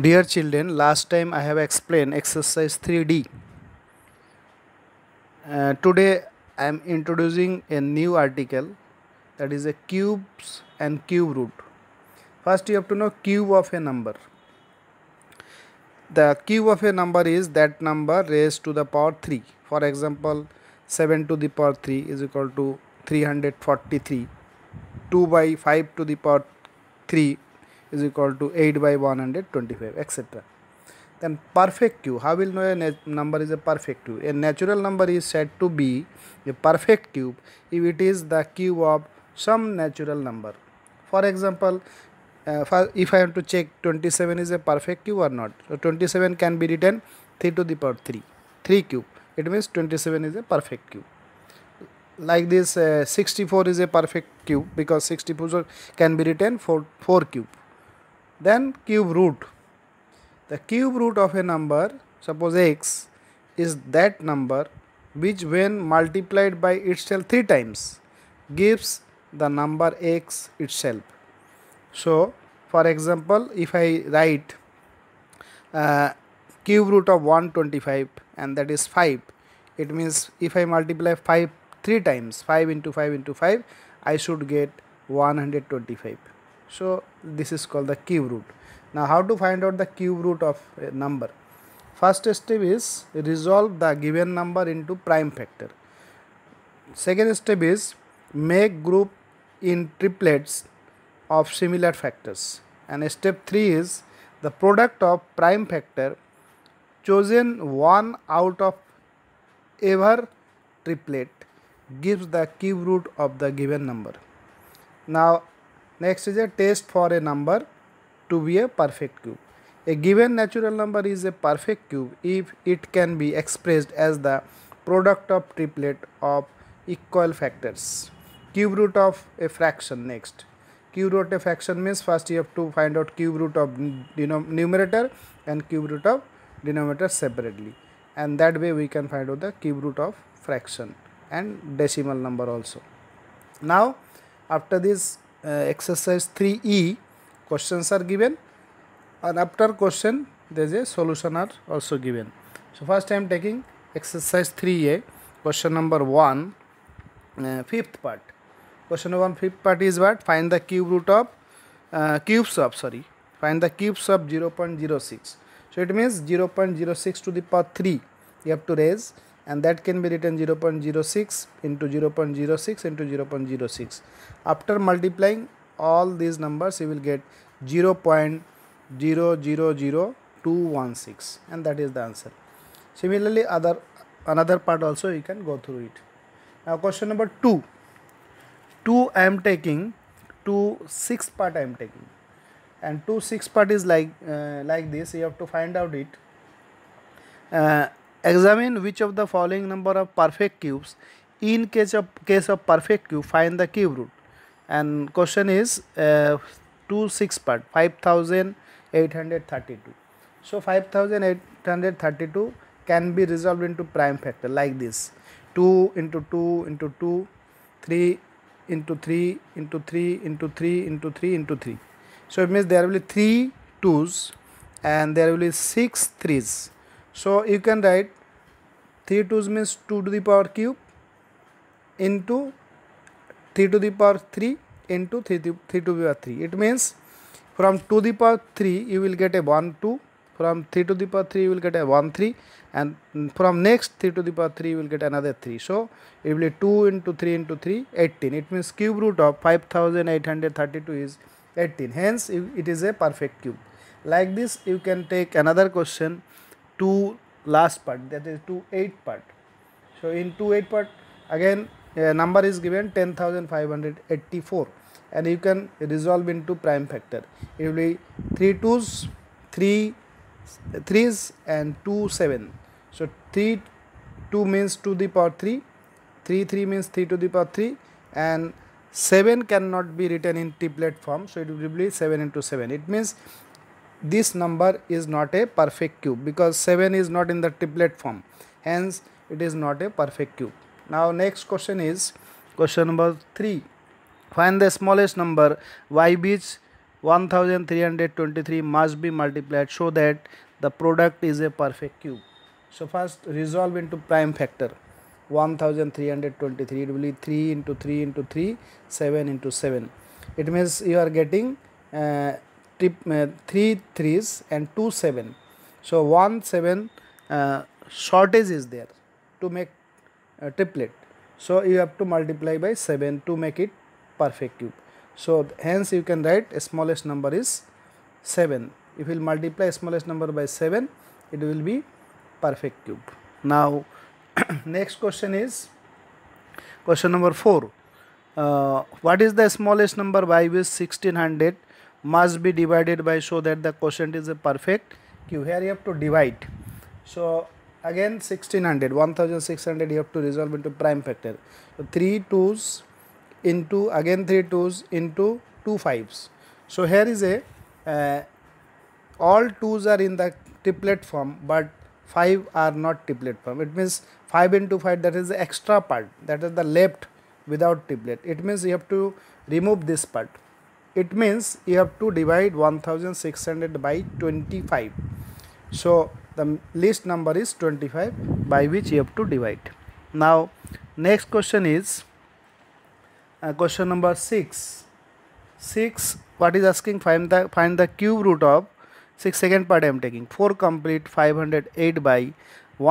Dear children, last time I have explained exercise 3D. Uh, today I am introducing a new article that is a cubes and cube root. First you have to know cube of a number. The cube of a number is that number raised to the power 3. For example, 7 to the power 3 is equal to 343. 2 by 5 to the power 3 is equal to 8 by 125 etc. Then perfect cube, how will know a number is a perfect cube? A natural number is said to be a perfect cube if it is the cube of some natural number. For example, uh, for if I have to check 27 is a perfect cube or not. So 27 can be written 3 to the power 3, 3 cube. It means 27 is a perfect cube like this uh, 64 is a perfect cube because 64 can be written for 4 cube then cube root. The cube root of a number, suppose x, is that number which when multiplied by itself 3 times gives the number x itself. So, for example, if I write uh, cube root of 125 and that is 5, it means if I multiply 5 3 times 5 into 5 into 5, I should get 125 so this is called the cube root now how to find out the cube root of a number first step is resolve the given number into prime factor second step is make group in triplets of similar factors and step 3 is the product of prime factor chosen one out of ever triplet gives the cube root of the given number now Next is a test for a number to be a perfect cube. A given natural number is a perfect cube if it can be expressed as the product of triplet of equal factors. Cube root of a fraction next. Cube root of fraction means first you have to find out cube root of numerator and cube root of denominator separately and that way we can find out the cube root of fraction and decimal number also. Now after this uh, exercise 3e questions are given and after question there is a solution are also given so first i am taking exercise 3a question number 1 uh, fifth part question number 1 fifth part is what find the cube root of uh, cubes of sorry find the cubes of 0 0.06 so it means 0 0.06 to the power 3 you have to raise and that can be written 0.06 into 0.06 into 0.06 after multiplying all these numbers you will get 0.000216 and that is the answer similarly other another part also you can go through it now question number 2 2 i am taking 2 6 part i am taking and 2 6 part is like uh, like this you have to find out it uh, Examine which of the following number of perfect cubes. In case of case of perfect cube, find the cube root. And question is uh, two six part five thousand eight hundred thirty two. So five thousand eight hundred thirty two can be resolved into prime factor like this: two into two into two, three into three into three into three into three into three. So it means there will be three twos and there will be six threes so you can write 3 2's means 2 to the power cube into 3 to the power 3 into 3 to, 3 to the power 3. It means from 2 to the power 3 you will get a 1 2 from 3 to the power 3 you will get a 1 3 and from next 3 to the power 3 you will get another 3 so it will be 2 into 3 into 3 18 it means cube root of 5832 is 18 hence it is a perfect cube like this you can take another question Two last part that is is 8 part so in two 8 part again a number is given 10584 and you can resolve into prime factor it will be 3 twos 3 3s and 2 7 so 3 2 means 2 to the power 3 3 3 means 3 to the power 3 and 7 cannot be written in triplet form so it will be 7 into 7 it means this number is not a perfect cube because 7 is not in the triplet form hence it is not a perfect cube now next question is question number 3 find the smallest number y which 1323 must be multiplied so that the product is a perfect cube so first resolve into prime factor 1323 it will be 3 into 3 into 3 7 into 7 it means you are getting uh, uh, three threes and two seven. So one seven uh, shortage is there to make a triplet. So you have to multiply by seven to make it perfect cube. So hence you can write smallest number is seven. If you multiply smallest number by seven, it will be perfect cube. Now next question is question number four. Uh, what is the smallest number by which 1600 must be divided by so that the quotient is a perfect cube here you have to divide so again 1600 1600 you have to resolve into prime factor so 3 2s into again 3 2s into 2 5s so here is a uh, all 2s are in the triplet form but 5 are not triplet form it means 5 into 5 that is the extra part that is the left without triplet it means you have to remove this part it means you have to divide 1600 by 25 so the least number is 25 by which you have to divide now next question is uh, question number 6 6 what is asking find the find the cube root of 6 second part i am taking 4 complete 508 by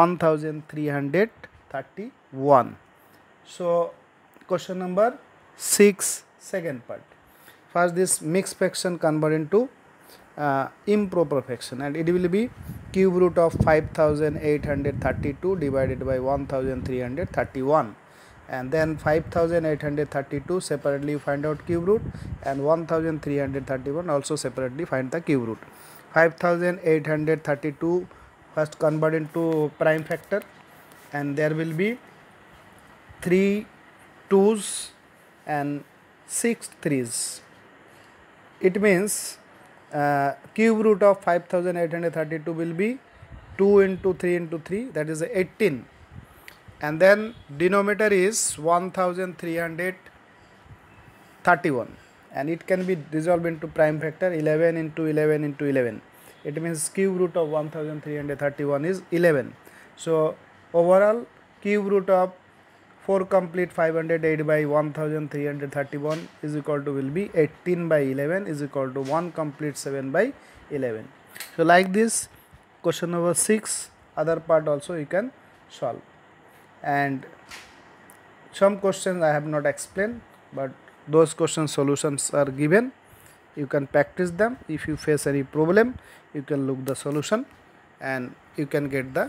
1331 so question number 6 second part first this mixed fraction convert into uh, improper fraction and it will be cube root of 5832 divided by 1331 and then 5832 separately find out cube root and 1331 also separately find the cube root 5832 first convert into prime factor and there will be 3 2s and 6 3s it means uh, cube root of 5832 will be 2 into 3 into 3 that is 18 and then denominator is 1331 and it can be resolved into prime factor 11 into 11 into 11 it means cube root of 1331 is 11 so overall cube root of 4 complete 508 by 1331 is equal to will be 18 by 11 is equal to 1 complete 7 by 11 so like this question number 6 other part also you can solve and some questions i have not explained but those question solutions are given you can practice them if you face any problem you can look the solution and you can get the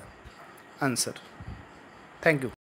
answer thank you